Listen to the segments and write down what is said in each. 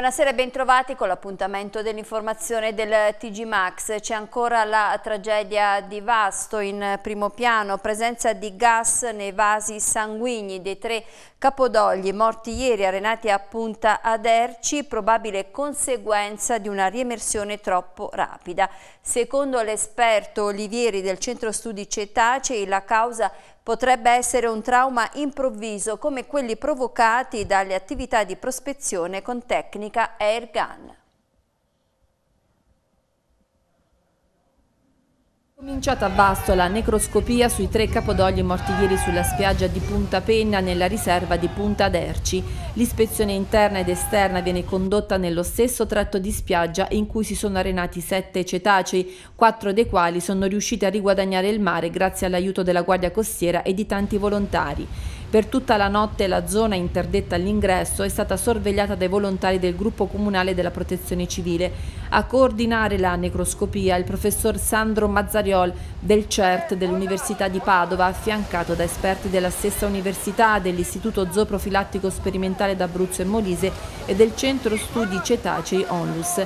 Buonasera e bentrovati con l'appuntamento dell'informazione del TG Max. C'è ancora la tragedia di Vasto in primo piano, presenza di gas nei vasi sanguigni dei tre capodogli morti ieri arenati a Punta Aderci, probabile conseguenza di una riemersione troppo rapida. Secondo l'esperto Olivieri del Centro Studi Cetacei, la causa Potrebbe essere un trauma improvviso come quelli provocati dalle attività di prospezione con tecnica airgun. Cominciata a Vasto la necroscopia sui tre capodogli morti ieri sulla spiaggia di Punta Penna nella riserva di Punta Derci. L'ispezione interna ed esterna viene condotta nello stesso tratto di spiaggia in cui si sono arenati sette cetacei, quattro dei quali sono riusciti a riguadagnare il mare grazie all'aiuto della Guardia Costiera e di tanti volontari. Per tutta la notte la zona interdetta all'ingresso è stata sorvegliata dai volontari del gruppo comunale della protezione civile. A coordinare la necroscopia il professor Sandro Mazzariol del CERT dell'Università di Padova, affiancato da esperti della stessa università, dell'Istituto Zooprofilattico Sperimentale d'Abruzzo e Molise e del Centro Studi Cetacei Onlus.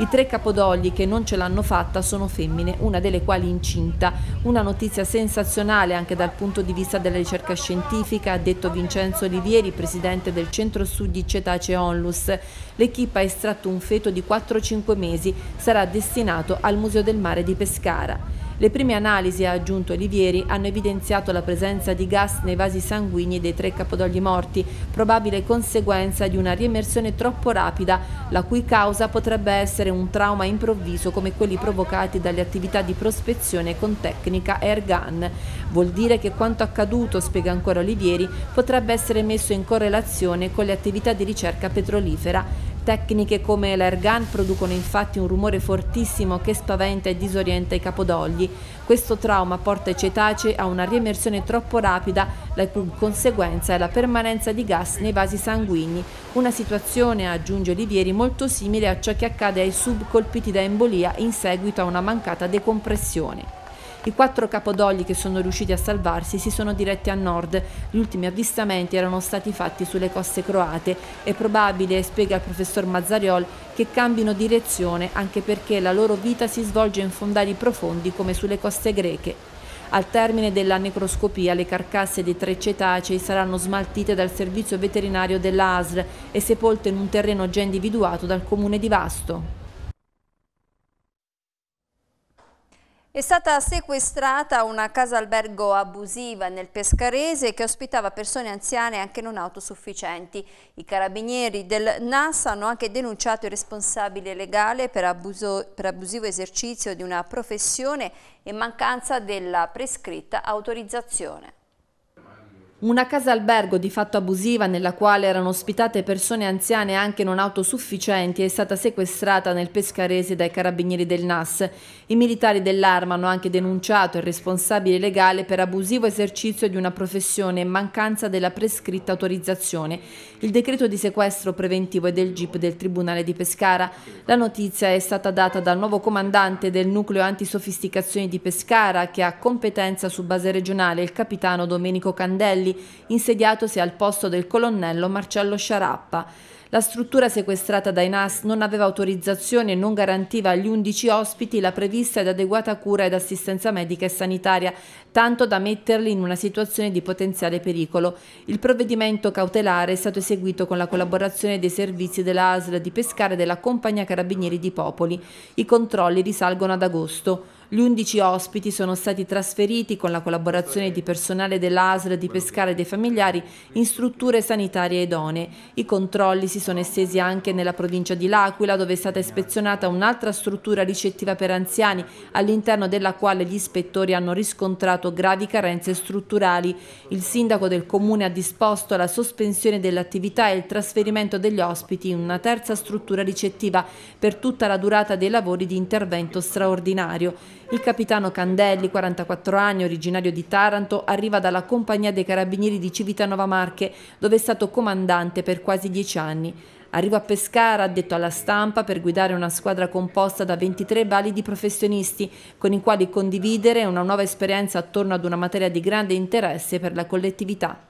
I tre capodogli che non ce l'hanno fatta sono femmine, una delle quali incinta. Una notizia sensazionale anche dal punto di vista della ricerca scientifica, ha detto Vincenzo Olivieri, presidente del Centro Sud di Cetacee Onlus. L'equipe ha estratto un feto di 4-5 mesi, sarà destinato al Museo del Mare di Pescara. Le prime analisi, ha aggiunto Olivieri, hanno evidenziato la presenza di gas nei vasi sanguigni dei tre capodogli morti, probabile conseguenza di una riemersione troppo rapida, la cui causa potrebbe essere un trauma improvviso come quelli provocati dalle attività di prospezione con tecnica air gun. Vuol dire che quanto accaduto, spiega ancora Olivieri, potrebbe essere messo in correlazione con le attività di ricerca petrolifera. Tecniche come l'air producono infatti un rumore fortissimo che spaventa e disorienta i capodogli. Questo trauma porta i cetacei a una riemersione troppo rapida, la cui conseguenza è la permanenza di gas nei vasi sanguigni, una situazione, aggiunge Olivieri, molto simile a ciò che accade ai sub colpiti da embolia in seguito a una mancata decompressione. I quattro capodogli che sono riusciti a salvarsi si sono diretti a nord. Gli ultimi avvistamenti erano stati fatti sulle coste croate. È probabile, spiega il professor Mazzariol, che cambino direzione anche perché la loro vita si svolge in fondali profondi come sulle coste greche. Al termine della necroscopia le carcasse dei tre cetacei saranno smaltite dal servizio veterinario dell'ASL e sepolte in un terreno già individuato dal comune di Vasto. È stata sequestrata una casa albergo abusiva nel Pescarese che ospitava persone anziane anche non autosufficienti. I carabinieri del NAS hanno anche denunciato il responsabile legale per, abuso, per abusivo esercizio di una professione e mancanza della prescritta autorizzazione. Una casa albergo di fatto abusiva nella quale erano ospitate persone anziane anche non autosufficienti è stata sequestrata nel Pescarese dai carabinieri del NAS. I militari dell'arma hanno anche denunciato il responsabile legale per abusivo esercizio di una professione e mancanza della prescritta autorizzazione. Il decreto di sequestro preventivo è del GIP del Tribunale di Pescara. La notizia è stata data dal nuovo comandante del nucleo antisofisticazioni di Pescara che ha competenza su base regionale, il capitano Domenico Candelli Martelli, insediatosi al posto del colonnello Marcello Sciarappa. La struttura sequestrata dai NAS non aveva autorizzazione e non garantiva agli 11 ospiti la prevista ed adeguata cura ed assistenza medica e sanitaria, tanto da metterli in una situazione di potenziale pericolo. Il provvedimento cautelare è stato eseguito con la collaborazione dei servizi della ASL di Pescara e della Compagnia Carabinieri di Popoli. I controlli risalgono ad agosto. Gli 11 ospiti sono stati trasferiti con la collaborazione di personale dell'ASR di Pescara e dei familiari in strutture sanitarie idonee. I controlli si sono estesi anche nella provincia di L'Aquila dove è stata ispezionata un'altra struttura ricettiva per anziani all'interno della quale gli ispettori hanno riscontrato gravi carenze strutturali. Il sindaco del comune ha disposto la sospensione dell'attività e il trasferimento degli ospiti in una terza struttura ricettiva per tutta la durata dei lavori di intervento straordinario. Il capitano Candelli, 44 anni, originario di Taranto, arriva dalla Compagnia dei Carabinieri di Civitanova Marche, dove è stato comandante per quasi dieci anni. Arriva a Pescara, detto alla stampa, per guidare una squadra composta da 23 validi professionisti, con i quali condividere una nuova esperienza attorno ad una materia di grande interesse per la collettività.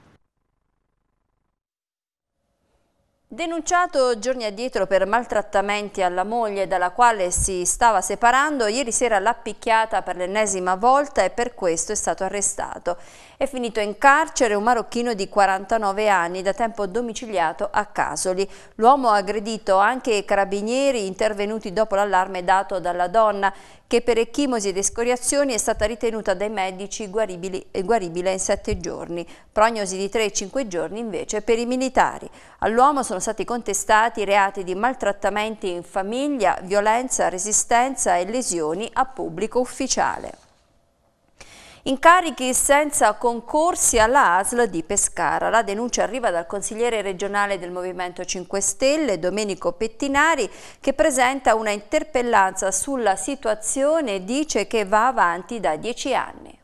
Denunciato giorni addietro per maltrattamenti alla moglie dalla quale si stava separando, ieri sera l'ha picchiata per l'ennesima volta e per questo è stato arrestato. È finito in carcere un marocchino di 49 anni, da tempo domiciliato a Casoli. L'uomo ha aggredito anche i carabinieri intervenuti dopo l'allarme dato dalla donna, che per ecchimosi ed escoriazioni è stata ritenuta dai medici eh, guaribile in 7 giorni. Prognosi di 3-5 giorni invece per i militari. All'uomo sono stati contestati reati di maltrattamenti in famiglia, violenza, resistenza e lesioni a pubblico ufficiale. Incarichi senza concorsi alla ASL di Pescara. La denuncia arriva dal consigliere regionale del Movimento 5 Stelle, Domenico Pettinari, che presenta una interpellanza sulla situazione e dice che va avanti da dieci anni.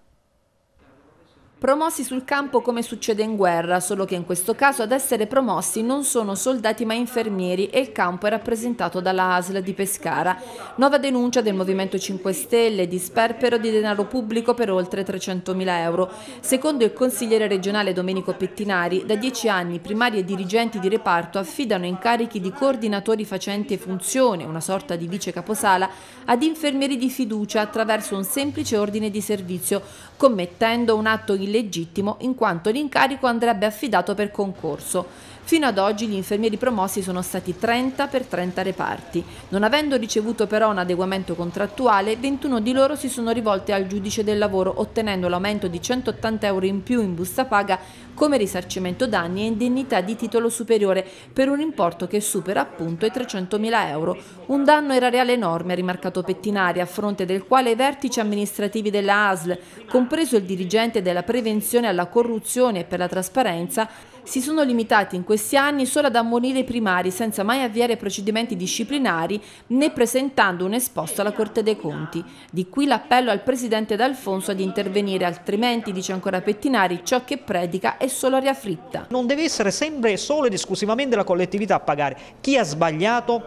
Promossi sul campo come succede in guerra, solo che in questo caso ad essere promossi non sono soldati ma infermieri e il campo è rappresentato dalla ASL di Pescara. Nuova denuncia del Movimento 5 Stelle di sperpero di denaro pubblico per oltre 300.000 euro. Secondo il consigliere regionale Domenico Pettinari, da dieci anni primari e dirigenti di reparto affidano incarichi di coordinatori facenti funzione, una sorta di vice caposala, ad infermieri di fiducia attraverso un semplice ordine di servizio, commettendo un atto in illegittimo in quanto l'incarico andrebbe affidato per concorso Fino ad oggi gli infermieri promossi sono stati 30 per 30 reparti. Non avendo ricevuto però un adeguamento contrattuale, 21 di loro si sono rivolte al giudice del lavoro ottenendo l'aumento di 180 euro in più in busta paga come risarcimento danni e indennità di titolo superiore per un importo che supera appunto i 300.000 euro. Un danno erariale enorme, ha rimarcato Pettinari, a fronte del quale i vertici amministrativi della ASL, compreso il dirigente della prevenzione alla corruzione e per la trasparenza, si sono limitati in questi anni solo ad ammonire i primari senza mai avviare procedimenti disciplinari né presentando un esposto alla Corte dei Conti. Di qui l'appello al Presidente D'Alfonso ad intervenire, altrimenti, dice ancora Pettinari, ciò che predica è solo aria fritta. Non deve essere sempre solo ed esclusivamente la collettività a pagare. Chi ha sbagliato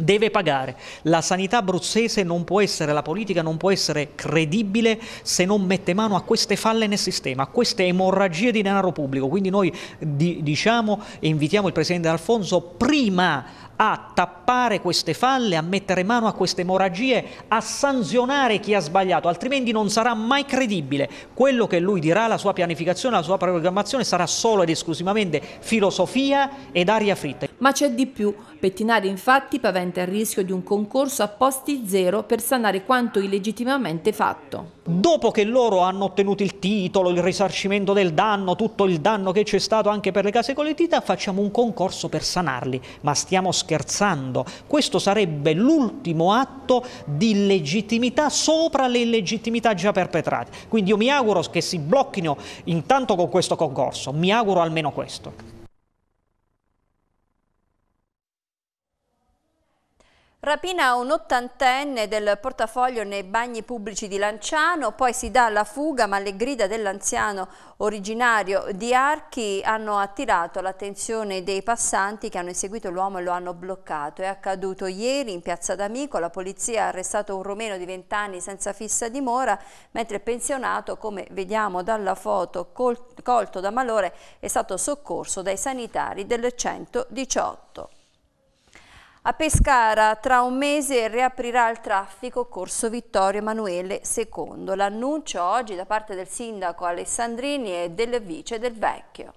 deve pagare. La sanità abruzzese non può essere, la politica non può essere credibile se non mette mano a queste falle nel sistema, a queste emorragie di denaro pubblico. Quindi noi diciamo e invitiamo il Presidente Alfonso prima a tappare queste falle, a mettere mano a queste emorragie, a sanzionare chi ha sbagliato, altrimenti non sarà mai credibile. Quello che lui dirà, la sua pianificazione, la sua programmazione sarà solo ed esclusivamente filosofia ed aria fritta. Ma c'è di più. Pettinari infatti paventa il rischio di un concorso a posti zero per sanare quanto illegittimamente fatto. Dopo che loro hanno ottenuto il titolo, il risarcimento del danno, tutto il danno che c'è stato anche per le case collettive, facciamo un concorso per sanarli. Ma stiamo scherzando scherzando. Questo sarebbe l'ultimo atto di illegittimità sopra le illegittimità già perpetrate. Quindi io mi auguro che si blocchino intanto con questo concorso, mi auguro almeno questo. Rapina a un ottantenne del portafoglio nei bagni pubblici di Lanciano, poi si dà la fuga ma le grida dell'anziano originario di Archi hanno attirato l'attenzione dei passanti che hanno eseguito l'uomo e lo hanno bloccato. È accaduto ieri in Piazza d'Amico, la polizia ha arrestato un romeno di 20 anni senza fissa dimora, mentre il pensionato, come vediamo dalla foto, colto da malore è stato soccorso dai sanitari del 118. A Pescara tra un mese riaprirà il traffico Corso Vittorio Emanuele II. L'annuncio oggi da parte del sindaco Alessandrini e del vice del Vecchio.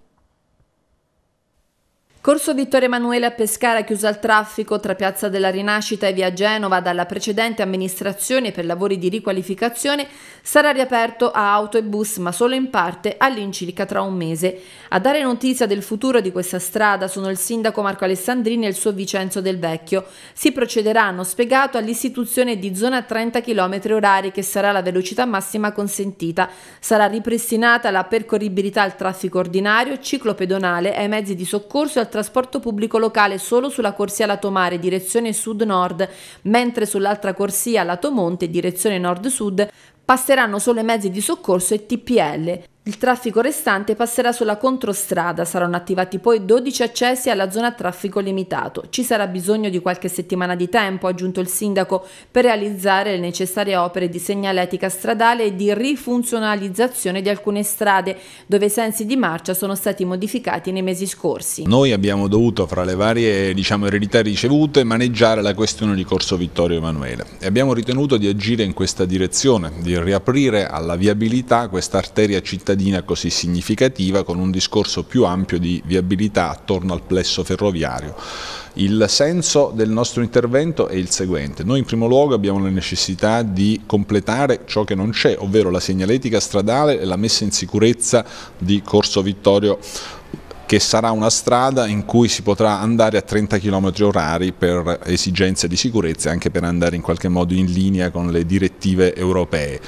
Corso Vittorio Emanuele a Pescara chiuso al traffico tra Piazza della Rinascita e Via Genova dalla precedente amministrazione per lavori di riqualificazione sarà riaperto a auto e bus ma solo in parte all'incirca tra un mese. A dare notizia del futuro di questa strada sono il sindaco Marco Alessandrini e il suo Vicenzo del Vecchio. Si procederà, spiegato, all'istituzione di zona 30 km orari che sarà la velocità massima consentita. Sarà ripristinata la percorribilità al traffico ordinario, ciclo pedonale e ai mezzi di soccorso e al trasporto pubblico locale solo sulla corsia Lato Mare, direzione sud-nord, mentre sull'altra corsia Lato Monte, direzione nord-sud, passeranno solo i mezzi di soccorso e TPL. Il traffico restante passerà sulla controstrada, saranno attivati poi 12 accessi alla zona traffico limitato. Ci sarà bisogno di qualche settimana di tempo, ha aggiunto il sindaco, per realizzare le necessarie opere di segnaletica stradale e di rifunzionalizzazione di alcune strade, dove i sensi di marcia sono stati modificati nei mesi scorsi. Noi abbiamo dovuto, fra le varie diciamo, eredità ricevute, maneggiare la questione di Corso Vittorio Emanuele e abbiamo ritenuto di agire in questa direzione, di riaprire alla viabilità questa arteria cittadina cittadina così significativa con un discorso più ampio di viabilità attorno al plesso ferroviario. Il senso del nostro intervento è il seguente, noi in primo luogo abbiamo la necessità di completare ciò che non c'è, ovvero la segnaletica stradale e la messa in sicurezza di Corso Vittorio che sarà una strada in cui si potrà andare a 30 km orari per esigenze di sicurezza e anche per andare in qualche modo in linea con le direttive europee.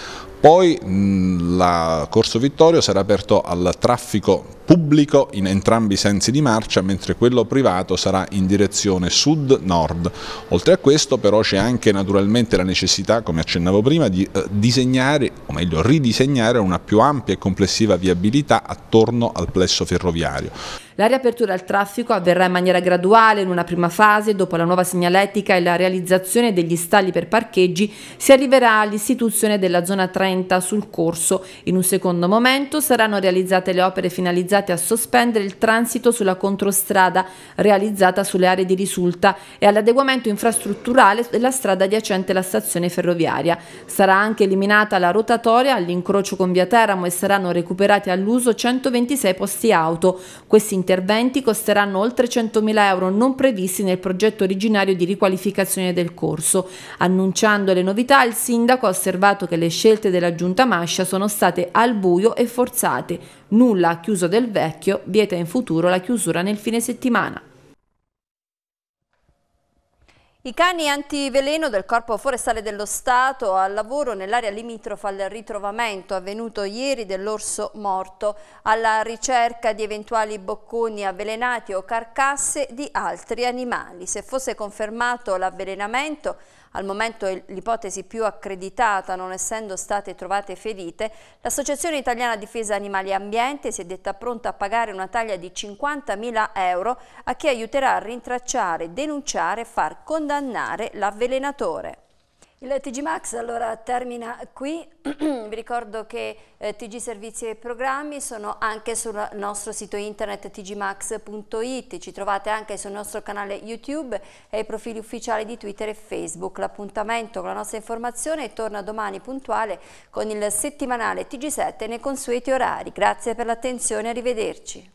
Poi mh, la Corso Vittorio sarà aperto al traffico pubblico in entrambi i sensi di marcia, mentre quello privato sarà in direzione sud-nord. Oltre a questo però c'è anche naturalmente la necessità, come accennavo prima, di eh, disegnare, o meglio ridisegnare, una più ampia e complessiva viabilità attorno al plesso ferroviario. La riapertura al traffico avverrà in maniera graduale in una prima fase, dopo la nuova segnaletica e la realizzazione degli stalli per parcheggi, si arriverà all'istituzione della zona 30 sul corso. In un secondo momento saranno realizzate le opere finalizzate finalizzate a sospendere il transito sulla controstrada realizzata sulle aree di risulta e all'adeguamento infrastrutturale della strada adiacente alla stazione ferroviaria. Sarà anche eliminata la rotatoria all'incrocio con via Teramo e saranno recuperati all'uso 126 posti auto. Questi interventi costeranno oltre 100.000 euro non previsti nel progetto originario di riqualificazione del corso. Annunciando le novità, il sindaco ha osservato che le scelte della giunta Mascia sono state al buio e forzate, Nulla a chiuso del vecchio vieta in futuro la chiusura nel fine settimana. I cani antiveleno del Corpo Forestale dello Stato al lavoro nell'area limitrofa al ritrovamento avvenuto ieri dell'orso morto alla ricerca di eventuali bocconi avvelenati o carcasse di altri animali. Se fosse confermato l'avvelenamento al momento è l'ipotesi più accreditata, non essendo state trovate ferite, l'Associazione Italiana Difesa Animali e Ambiente si è detta pronta a pagare una taglia di 50.000 euro a chi aiuterà a rintracciare, denunciare e far condannare l'avvelenatore. Il TG Max allora termina qui, vi ricordo che eh, TG Servizi e Programmi sono anche sul nostro sito internet tgmax.it, ci trovate anche sul nostro canale YouTube e i profili ufficiali di Twitter e Facebook. L'appuntamento con la nostra informazione torna domani puntuale con il settimanale TG7 nei consueti orari. Grazie per l'attenzione, arrivederci.